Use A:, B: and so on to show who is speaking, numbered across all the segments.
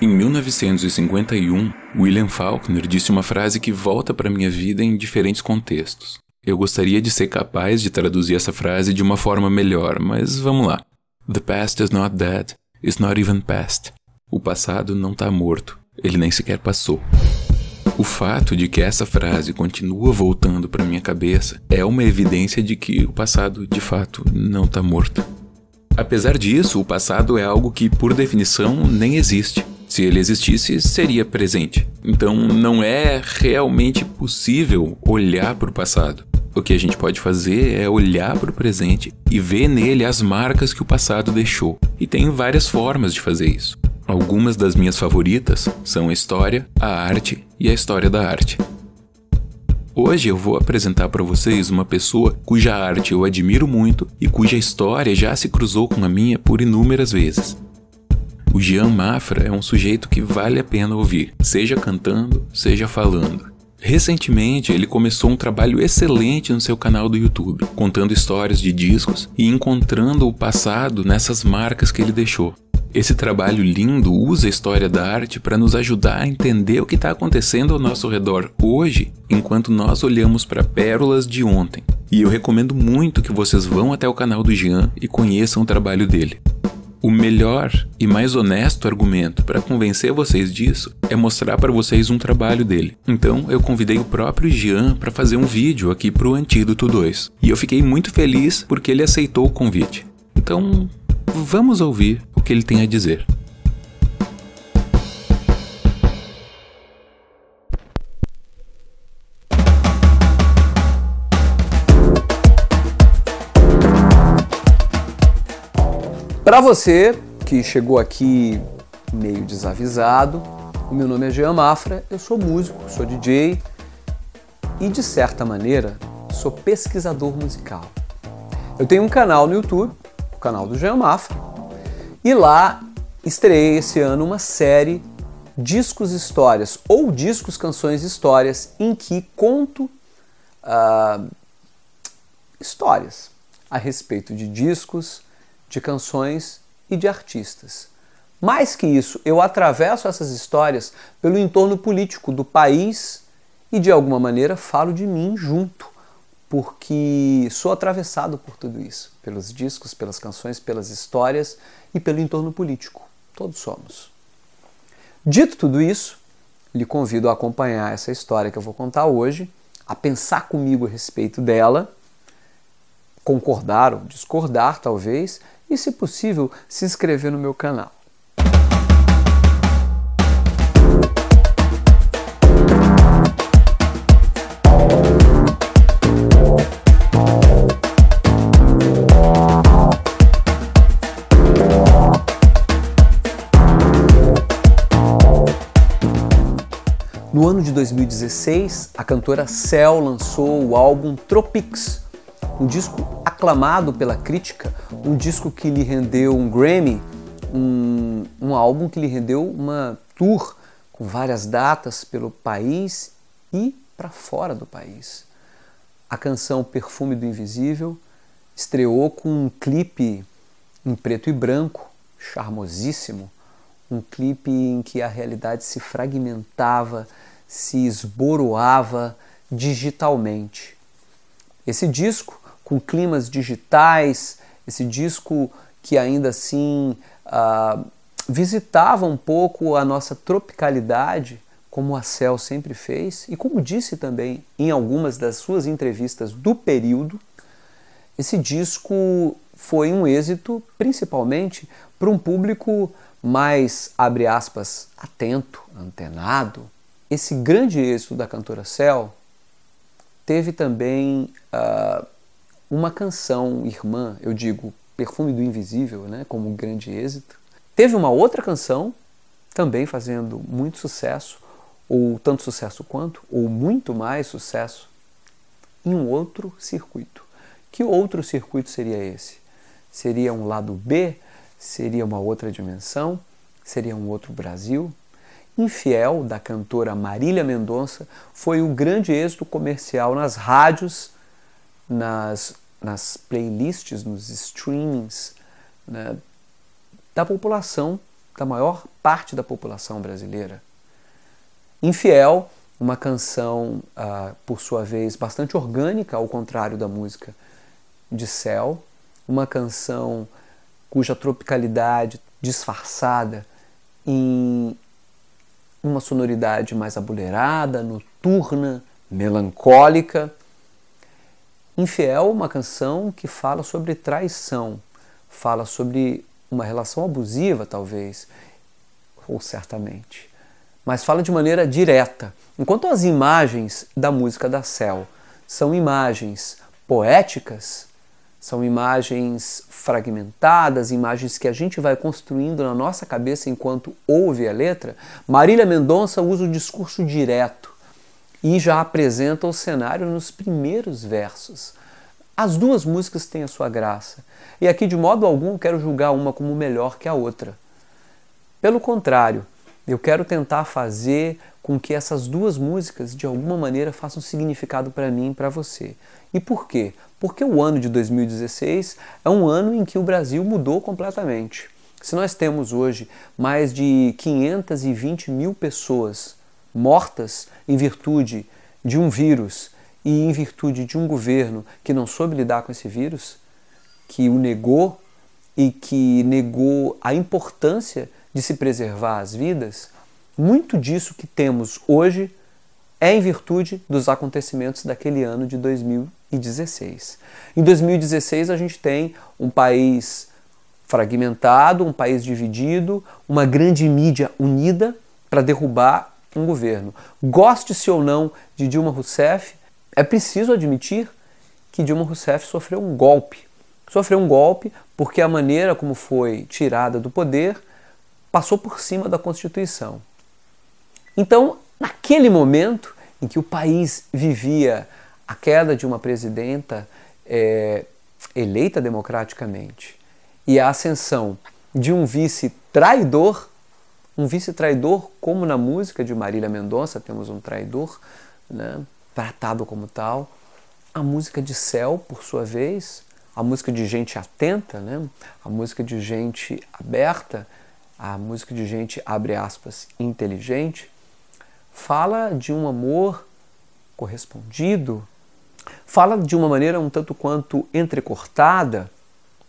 A: Em 1951, William Faulkner disse uma frase que volta para minha vida em diferentes contextos. Eu gostaria de ser capaz de traduzir essa frase de uma forma melhor, mas vamos lá. The past is not dead. It's not even past. O passado não está morto. Ele nem sequer passou. O fato de que essa frase continua voltando para minha cabeça é uma evidência de que o passado, de fato, não está morto. Apesar disso, o passado é algo que, por definição, nem existe se ele existisse, seria presente. Então não é realmente possível olhar para o passado. O que a gente pode fazer é olhar para o presente e ver nele as marcas que o passado deixou. E tem várias formas de fazer isso. Algumas das minhas favoritas são a história, a arte e a história da arte. Hoje eu vou apresentar para vocês uma pessoa cuja arte eu admiro muito e cuja história já se cruzou com a minha por inúmeras vezes. O Jean Mafra é um sujeito que vale a pena ouvir, seja cantando, seja falando. Recentemente, ele começou um trabalho excelente no seu canal do YouTube, contando histórias de discos e encontrando o passado nessas marcas que ele deixou. Esse trabalho lindo usa a história da arte para nos ajudar a entender o que está acontecendo ao nosso redor hoje, enquanto nós olhamos para pérolas de ontem. E eu recomendo muito que vocês vão até o canal do Jean e conheçam o trabalho dele. O melhor e mais honesto argumento para convencer vocês disso é mostrar para vocês um trabalho dele. Então eu convidei o próprio Jean para fazer um vídeo aqui para o Antídoto 2 e eu fiquei muito feliz porque ele aceitou o convite. Então vamos ouvir o que ele tem a dizer.
B: Para você que chegou aqui meio desavisado, o meu nome é Jean Mafra, eu sou músico, sou DJ e de certa maneira sou pesquisador musical. Eu tenho um canal no YouTube, o canal do Jean Mafra, e lá estreiei esse ano uma série Discos Histórias ou Discos Canções Histórias em que conto uh, histórias a respeito de discos, de canções e de artistas. Mais que isso, eu atravesso essas histórias pelo entorno político do país e, de alguma maneira, falo de mim junto, porque sou atravessado por tudo isso pelos discos, pelas canções, pelas histórias e pelo entorno político. Todos somos. Dito tudo isso, lhe convido a acompanhar essa história que eu vou contar hoje, a pensar comigo a respeito dela, concordar ou discordar, talvez, e, se possível, se inscrever no meu canal. No ano de 2016, a cantora Cell lançou o álbum Tropics, um disco aclamado pela crítica um disco que lhe rendeu um Grammy, um, um álbum que lhe rendeu uma tour com várias datas pelo país e para fora do país. A canção Perfume do Invisível estreou com um clipe em preto e branco, charmosíssimo, um clipe em que a realidade se fragmentava, se esboroava digitalmente. Esse disco, com climas digitais, esse disco que ainda assim ah, visitava um pouco a nossa tropicalidade, como a Cel sempre fez, e como disse também em algumas das suas entrevistas do período, esse disco foi um êxito principalmente para um público mais, abre aspas, atento, antenado. Esse grande êxito da cantora Cel teve também ah, uma canção irmã, eu digo Perfume do Invisível, né, como um grande êxito. Teve uma outra canção, também fazendo muito sucesso, ou tanto sucesso quanto, ou muito mais sucesso, em um outro circuito. Que outro circuito seria esse? Seria um lado B? Seria uma outra dimensão? Seria um outro Brasil? Infiel, da cantora Marília Mendonça, foi o grande êxito comercial nas rádios, nas nas playlists, nos streamings né, da população, da maior parte da população brasileira. Infiel, uma canção, ah, por sua vez, bastante orgânica, ao contrário da música de Céu, uma canção cuja tropicalidade disfarçada em uma sonoridade mais abulerada, noturna, melancólica, Infiel, uma canção que fala sobre traição, fala sobre uma relação abusiva, talvez, ou certamente, mas fala de maneira direta. Enquanto as imagens da música da Cel são imagens poéticas, são imagens fragmentadas, imagens que a gente vai construindo na nossa cabeça enquanto ouve a letra. Marília Mendonça usa o discurso direto e já apresenta o cenário nos primeiros versos. As duas músicas têm a sua graça, e aqui de modo algum quero julgar uma como melhor que a outra. Pelo contrário, eu quero tentar fazer com que essas duas músicas de alguma maneira façam significado para mim e para você. E por quê? Porque o ano de 2016 é um ano em que o Brasil mudou completamente. Se nós temos hoje mais de 520 mil pessoas mortas em virtude de um vírus e em virtude de um governo que não soube lidar com esse vírus, que o negou e que negou a importância de se preservar as vidas, muito disso que temos hoje é em virtude dos acontecimentos daquele ano de 2016. Em 2016, a gente tem um país fragmentado, um país dividido, uma grande mídia unida para derrubar um governo. Goste-se ou não de Dilma Rousseff, é preciso admitir que Dilma Rousseff sofreu um golpe. Sofreu um golpe porque a maneira como foi tirada do poder passou por cima da Constituição. Então, naquele momento em que o país vivia a queda de uma presidenta é, eleita democraticamente e a ascensão de um vice traidor um vice-traidor, como na música de Marília Mendonça, temos um traidor né, tratado como tal. A música de céu, por sua vez, a música de gente atenta, né? a música de gente aberta, a música de gente, abre aspas, inteligente, fala de um amor correspondido, fala de uma maneira um tanto quanto entrecortada,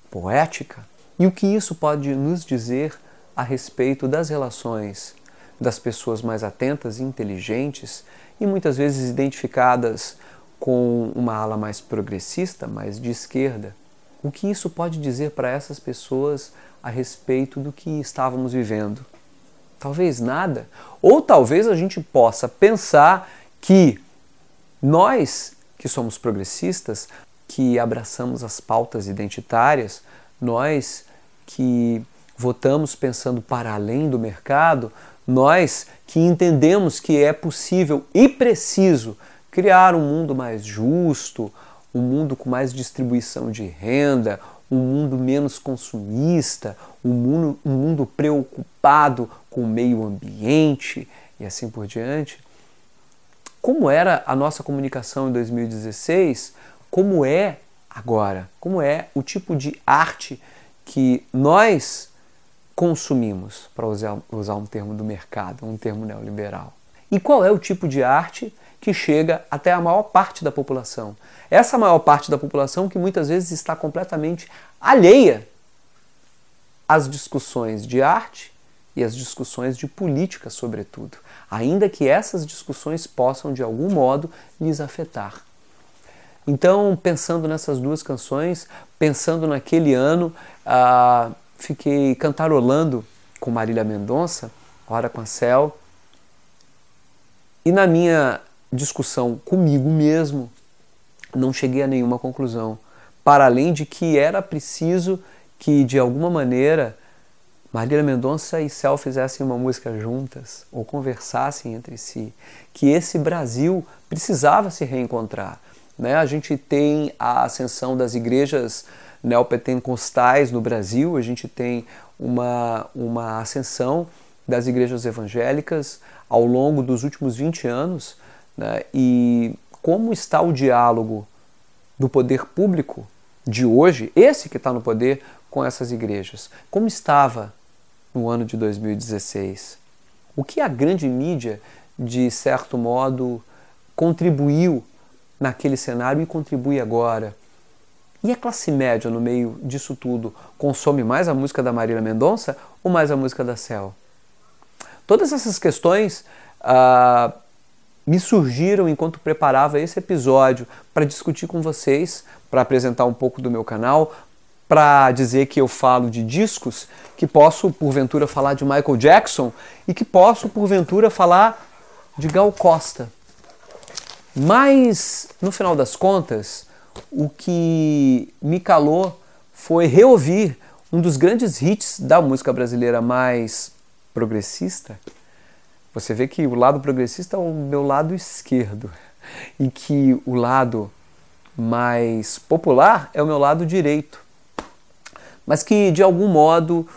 B: poética. E o que isso pode nos dizer a respeito das relações das pessoas mais atentas e inteligentes e muitas vezes identificadas com uma ala mais progressista, mais de esquerda. O que isso pode dizer para essas pessoas a respeito do que estávamos vivendo? Talvez nada. Ou talvez a gente possa pensar que nós, que somos progressistas, que abraçamos as pautas identitárias, nós que votamos pensando para além do mercado, nós que entendemos que é possível e preciso criar um mundo mais justo, um mundo com mais distribuição de renda, um mundo menos consumista, um mundo, um mundo preocupado com o meio ambiente e assim por diante. Como era a nossa comunicação em 2016? Como é agora? Como é o tipo de arte que nós consumimos, para usar, usar um termo do mercado, um termo neoliberal. E qual é o tipo de arte que chega até a maior parte da população? Essa maior parte da população que muitas vezes está completamente alheia às discussões de arte e às discussões de política, sobretudo, ainda que essas discussões possam de algum modo lhes afetar. Então, pensando nessas duas canções, pensando naquele ano, ah, fiquei cantarolando com Marília Mendonça, ora com a Cel, e na minha discussão comigo mesmo, não cheguei a nenhuma conclusão, para além de que era preciso que de alguma maneira Marília Mendonça e Cel fizessem uma música juntas ou conversassem entre si, que esse Brasil precisava se reencontrar. Né? A gente tem a ascensão das igrejas neopentecostais no Brasil, a gente tem uma, uma ascensão das igrejas evangélicas ao longo dos últimos 20 anos. Né? E como está o diálogo do poder público de hoje, esse que está no poder, com essas igrejas? Como estava no ano de 2016? O que a grande mídia, de certo modo, contribuiu naquele cenário e contribui agora? E a classe média, no meio disso tudo, consome mais a música da Marília Mendonça ou mais a música da Cel? Todas essas questões ah, me surgiram enquanto preparava esse episódio para discutir com vocês, para apresentar um pouco do meu canal, para dizer que eu falo de discos, que posso porventura falar de Michael Jackson e que posso porventura falar de Gal Costa. Mas, no final das contas, o que me calou foi reouvir um dos grandes hits da música brasileira mais progressista. Você vê que o lado progressista é o meu lado esquerdo e que o lado mais popular é o meu lado direito. Mas que de algum modo,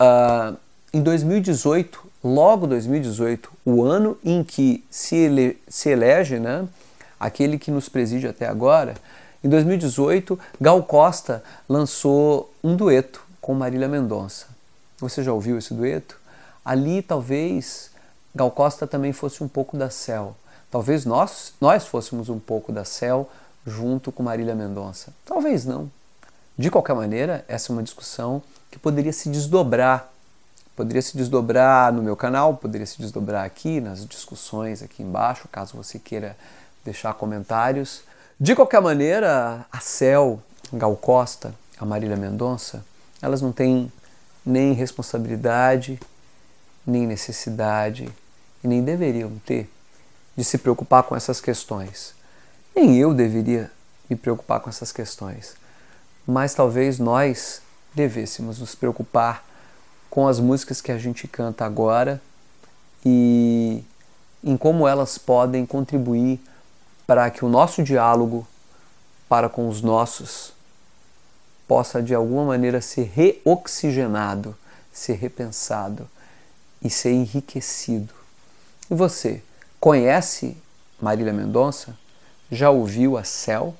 B: uh, em 2018, logo 2018, o ano em que se, ele, se elege né, aquele que nos preside até agora, em 2018, Gal Costa lançou um dueto com Marília Mendonça. Você já ouviu esse dueto? Ali talvez Gal Costa também fosse um pouco da Céu. Talvez nós, nós fôssemos um pouco da Céu junto com Marília Mendonça. Talvez não. De qualquer maneira, essa é uma discussão que poderia se desdobrar. Poderia se desdobrar no meu canal, poderia se desdobrar aqui nas discussões aqui embaixo, caso você queira deixar comentários. De qualquer maneira, a Cel, Gal Costa, a Marília Mendonça, elas não têm nem responsabilidade, nem necessidade, e nem deveriam ter de se preocupar com essas questões. Nem eu deveria me preocupar com essas questões, mas talvez nós devêssemos nos preocupar com as músicas que a gente canta agora e em como elas podem contribuir para que o nosso diálogo para com os nossos possa de alguma maneira ser reoxigenado, ser repensado e ser enriquecido. E você conhece Marília Mendonça? Já ouviu a Cel?